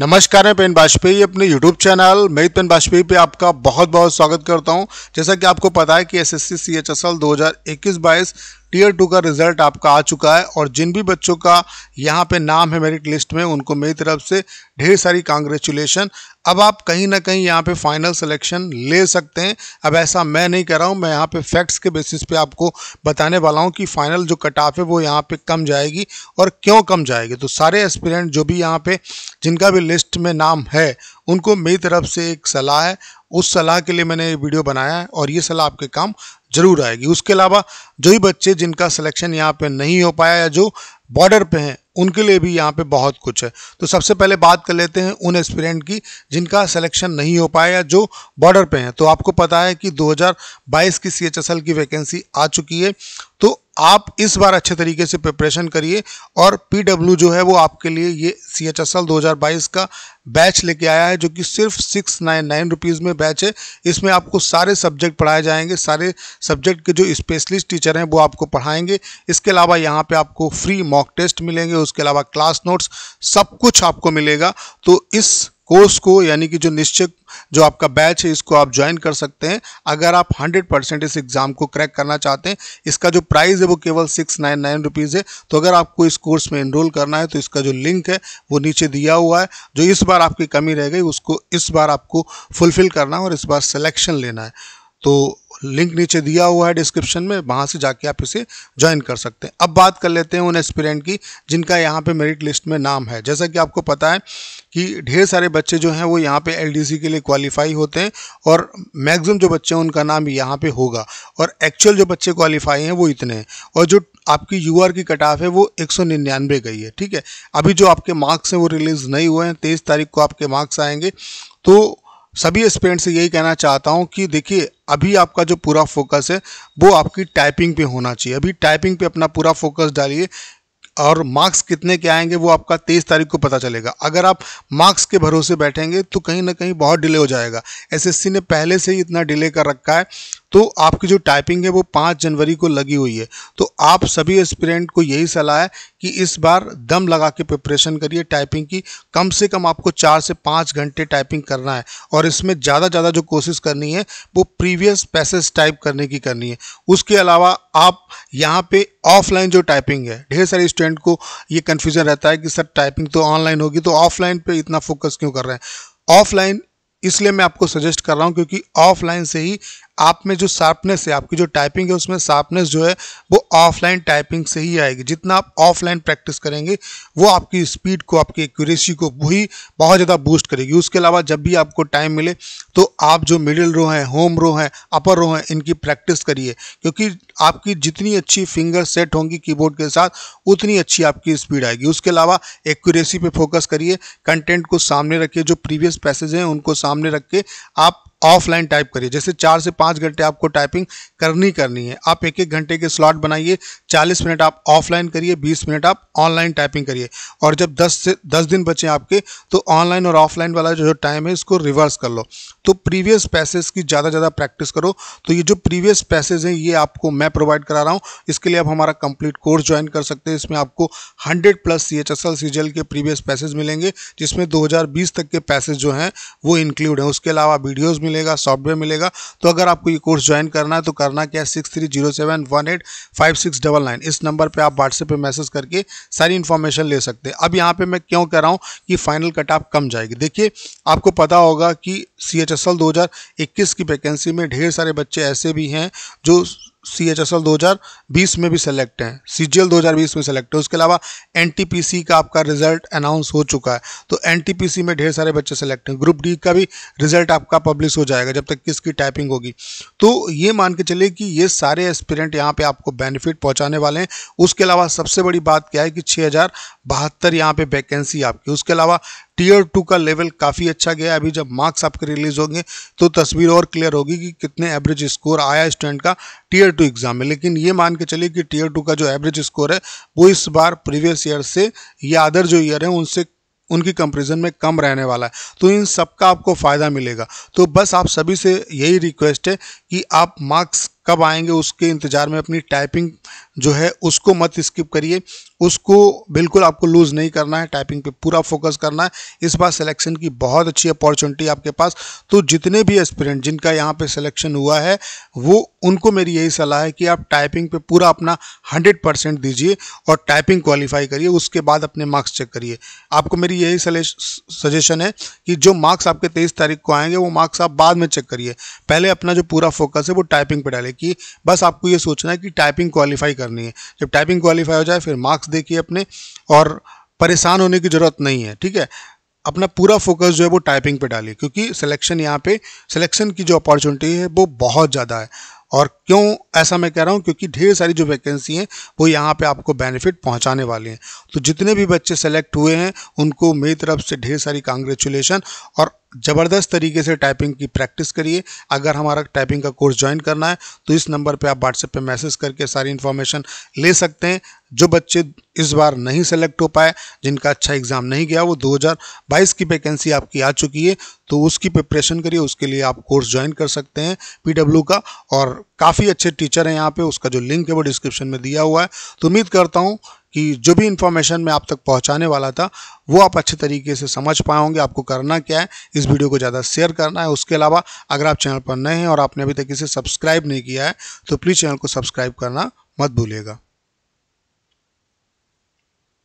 नमस्कार मैं पेन वाजपेयी अपने यूट्यूब चैनल मैं पेन वाजपेयी पे आपका बहुत बहुत स्वागत करता हूं जैसा कि आपको पता है कि दो हजार इक्कीस बाईस टीयर टू का रिजल्ट आपका आ चुका है और जिन भी बच्चों का यहाँ पे नाम है मेरिट लिस्ट में उनको मेरी तरफ से ढेर सारी कांग्रेचुलेशन अब आप कहीं ना कहीं यहाँ पे फाइनल सिलेक्शन ले सकते हैं अब ऐसा मैं नहीं कर रहा हूँ मैं यहाँ पे फैक्ट्स के बेसिस पे आपको बताने वाला हूँ कि फाइनल जो कट ऑफ है वो यहाँ पे कम जाएगी और क्यों कम जाएगी तो सारे एस्पिरेंट जो भी यहाँ पे जिनका भी लिस्ट में नाम है उनको मेरी तरफ से एक सलाह है उस सलाह के लिए मैंने वीडियो बनाया है और ये सलाह आपके काम जरूर आएगी उसके अलावा जो ही बच्चे जिनका सिलेक्शन यहाँ पे नहीं हो पाया या जो बॉर्डर पे हैं उनके लिए भी यहाँ पे बहुत कुछ है तो सबसे पहले बात कर लेते हैं उन एस्पिरेंट की जिनका सिलेक्शन नहीं हो पाया जो बॉर्डर पे हैं तो आपको पता है कि 2022 की सी की वैकेंसी आ चुकी है तो आप इस बार अच्छे तरीके से प्रिपरेशन करिए और पी जो है वो आपके लिए ये सी एच एस एल दो हज़ार बाईस का बैच लेके आया है जो कि सिर्फ सिक्स नाइन नाइन रुपीज़ में बैच है इसमें आपको सारे सब्जेक्ट पढ़ाए जाएंगे सारे सब्जेक्ट के जो स्पेशलिस्ट टीचर हैं वो आपको पढ़ाएंगे इसके अलावा यहाँ पे आपको फ्री मॉक टेस्ट मिलेंगे उसके अलावा क्लास नोट्स सब कुछ आपको मिलेगा तो इस कोर्स को यानी कि जो निश्चित जो आपका बैच है इसको आप ज्वाइन कर सकते हैं अगर आप 100 परसेंट इस एग्ज़ाम को क्रैक करना चाहते हैं इसका जो प्राइस है वो केवल सिक्स नाइन नाइन रुपीज़ है तो अगर आपको इस कोर्स में इनरोल करना है तो इसका जो लिंक है वो नीचे दिया हुआ है जो इस बार आपकी कमी रह गई उसको इस बार आपको फुलफ़िल करना है और इस बार सेलेक्शन लेना है तो लिंक नीचे दिया हुआ है डिस्क्रिप्शन में वहाँ से जाके आप इसे ज्वाइन कर सकते हैं अब बात कर लेते हैं उन एस्पिरेंट की जिनका यहाँ पे मेरिट लिस्ट में नाम है जैसा कि आपको पता है कि ढेर सारे बच्चे जो हैं वो यहाँ पे एलडीसी के लिए क्वालिफाई होते हैं और मैक्सिमम जो बच्चे हैं उनका नाम यहाँ पे होगा और एक्चुअल जो बच्चे क्वालिफाई हैं वो इतने हैं और जो आपकी यूआर की कट ऑफ है वो एक सौ निन्यानवे गई है ठीक है अभी जो आपके मार्क्स हैं वो रिलीज़ नहीं हुए हैं तेईस तारीख को आपके मार्क्स आएंगे तो सभी स्टूडेंट से यही कहना चाहता हूँ कि देखिए अभी आपका जो पूरा फोकस है वो आपकी टाइपिंग पे होना चाहिए अभी टाइपिंग पे अपना पूरा फोकस डालिए और मार्क्स कितने के आएंगे वो आपका तेईस तारीख को पता चलेगा अगर आप मार्क्स के भरोसे बैठेंगे तो कहीं ना कहीं बहुत डिले हो जाएगा एसएससी ने पहले से ही इतना डिले कर रखा है तो आपकी जो टाइपिंग है वो पाँच जनवरी को लगी हुई है तो आप सभी एस्पिरेंट को यही सलाह है कि इस बार दम लगा के प्रिपरेशन करिए टाइपिंग की कम से कम आपको चार से पाँच घंटे टाइपिंग करना है और इसमें ज़्यादा ज़्यादा जो कोशिश करनी है वो प्रीवियस पैसेज टाइप करने की करनी है उसके अलावा आप यहाँ पे ऑफलाइन जो टाइपिंग है ढेर सारे स्टूडेंट को ये कन्फ्यूज़न रहता है कि सर टाइपिंग तो ऑनलाइन होगी तो ऑफलाइन पर इतना फोकस क्यों कर रहे हैं ऑफलाइन इसलिए मैं आपको सजेस्ट कर रहा हूँ क्योंकि ऑफलाइन से ही आप में जो शार्पनेस है आपकी जो टाइपिंग है उसमें शार्पनेस जो है वो ऑफलाइन टाइपिंग से ही आएगी जितना आप ऑफलाइन प्रैक्टिस करेंगे वो आपकी स्पीड को आपकी एक्यूरेसी को वही बहुत ज़्यादा बूस्ट करेगी उसके अलावा जब भी आपको टाइम मिले तो आप जो मिडिल रो हैं होम रो हैं अपर रो हैं इनकी प्रैक्टिस करिए क्योंकि आपकी जितनी अच्छी फिंगर सेट होंगी कीबोर्ड के साथ उतनी अच्छी आपकी स्पीड आएगी उसके अलावा एक्यूरेसी पे फोकस करिए कंटेंट को सामने रखिए जो प्रीवियस पैसेज हैं उनको सामने रख के आप ऑफलाइन टाइप करिए जैसे चार से पाँच घंटे आपको टाइपिंग करनी करनी है आप एक एक घंटे के स्लॉट बनाइए चालीस मिनट आप ऑफलाइन करिए बीस मिनट आप ऑनलाइन टाइपिंग करिए और जब दस से दस दिन बचे आपके तो ऑनलाइन और ऑफलाइन वाला जो टाइम है इसको रिवर्स कर लो तो प्रीवियस पैसेज की ज़्यादा ज़्यादा प्रैक्टिस करो तो ये जो प्रीवियस पैसेज हैं ये आपको मैं प्रोवाइड करा रहा हूँ इसके लिए आप हमारा कंप्लीट कोर्स ज्वाइन कर सकते हैं इसमें आपको hundred plus C H S L C के प्रीवियस पैसेज मिलेंगे जिसमें दो तक के पैसेज जो हैं वो इंक्लूड हैं उसके अलावा वीडियोज़ मिलेगा सॉफ्टवेयर मिलेगा तो अगर आपको ये कोर्स ज्वाइन करना है तो करना क्या है six three zero seven one eight five six double nine इस नंबर पर आप व्हाट्सएप पर मैसेज करके सारी इन्फॉर्मेशन ले सकते हैं अब यहाँ पर मैं क्यों कर रहा हूँ कि फाइनल कट ऑफ कम जाएगी देखिए आपको पता होगा कि सी एच एस एल दो हज़ार इक्कीस की वैकेंसी में ढेर सारे बच्चे ऐसे भी हैं जो सी एच एस एल दो हज़ार बीस में भी सेलेक्ट हैं सी जी एल दो हज़ार बीस में सेलेक्ट है उसके अलावा एन टी पी सी का आपका रिजल्ट अनाउंस हो चुका है तो एन टी पी सी में ढेर सारे बच्चे सेलेक्ट हैं ग्रुप डी का भी रिजल्ट आपका पब्लिश हो जाएगा जब तक कि इसकी टाइपिंग होगी तो ये मान के चलिए कि ये सारे एस्पिरेंट यहाँ पर आपको बेनिफिट पहुँचाने वाले हैं उसके अलावा सबसे बड़ी बात क्या है कि छः हज़ार बहत्तर यहाँ पर वैकेंसी आपकी उसके अलावा टीयर टू का लेवल काफ़ी अच्छा गया अभी जब मार्क्स आपके रिलीज होंगे तो तस्वीर और क्लियर होगी कि कितने एवरेज स्कोर आया स्टूडेंट का टीयर टू एग्जाम में लेकिन ये मान के चलिए कि टीयर टू का जो एवरेज स्कोर है वो इस बार प्रीवियस ईयर से या अदर जो ईयर है उनसे उनकी कंपेरिजन में कम रहने वाला है तो इन सब का आपको फ़ायदा मिलेगा तो बस आप सभी से यही रिक्वेस्ट है कि आप मार्क्स कब आएंगे उसके इंतज़ार में अपनी टाइपिंग जो है उसको मत स्किप करिए उसको बिल्कुल आपको लूज़ नहीं करना है टाइपिंग पे पूरा फोकस करना है इस बार सिलेक्शन की बहुत अच्छी अपॉर्चुनिटी आपके पास तो जितने भी एस्पिरेंट जिनका यहाँ पे सिलेक्शन हुआ है वो उनको मेरी यही सलाह है कि आप टाइपिंग पे पूरा अपना 100 परसेंट दीजिए और टाइपिंग क्वालिफाई करिए उसके बाद अपने मार्क्स चेक करिए आपको मेरी यही सजेशन है कि जो मार्क्स आपके तेईस तारीख को आएंगे वो मार्क्स आप बाद में चेक करिए पहले अपना जो पूरा फोकस है वो टाइपिंग पर डालिए कि बस आपको ये सोचना है कि टाइपिंग क्वालिफाई करनी है जब टाइपिंग क्वालिफाई हो जाए फिर मार्क्स देखिए अपने और परेशान होने की ज़रूरत नहीं है ठीक है अपना पूरा फोकस जो है वो टाइपिंग पे डालिए क्योंकि सिलेक्शन यहाँ पे सिलेक्शन की जो अपॉर्चुनिटी है वो बहुत ज़्यादा है और क्यों ऐसा मैं कह रहा हूँ क्योंकि ढेर सारी जो वैकेंसी हैं वो यहाँ पे आपको बेनिफिट पहुँचाने वाली हैं तो जितने भी बच्चे सेलेक्ट हुए हैं उनको मेरी तरफ से ढेर सारी कांग्रेचुलेशन और ज़बरदस्त तरीके से टाइपिंग की प्रैक्टिस करिए अगर हमारा टाइपिंग का कोर्स ज्वाइन करना है तो इस नंबर पे आप व्हाट्सएप पे मैसेज करके सारी इन्फॉर्मेशन ले सकते हैं जो बच्चे इस बार नहीं सेलेक्ट हो पाए जिनका अच्छा एग्ज़ाम नहीं गया वो 2022 की वैकेंसी आपकी आ चुकी है तो उसकी प्रिपरेशन करिए उसके लिए आप कोर्स ज्वाइन कर सकते हैं पी का और काफ़ी अच्छे टीचर हैं यहाँ पर उसका जो लिंक है वो डिस्क्रिप्शन में दिया हुआ है तो उम्मीद करता हूँ कि जो भी इन्फॉर्मेशन मैं आप तक पहुंचाने वाला था वो आप अच्छे तरीके से समझ पाए होंगे आपको करना क्या है इस वीडियो को ज़्यादा शेयर करना है उसके अलावा अगर आप चैनल पर नए हैं और आपने अभी तक इसे सब्सक्राइब नहीं किया है तो प्लीज़ चैनल को सब्सक्राइब करना मत भूलिएगा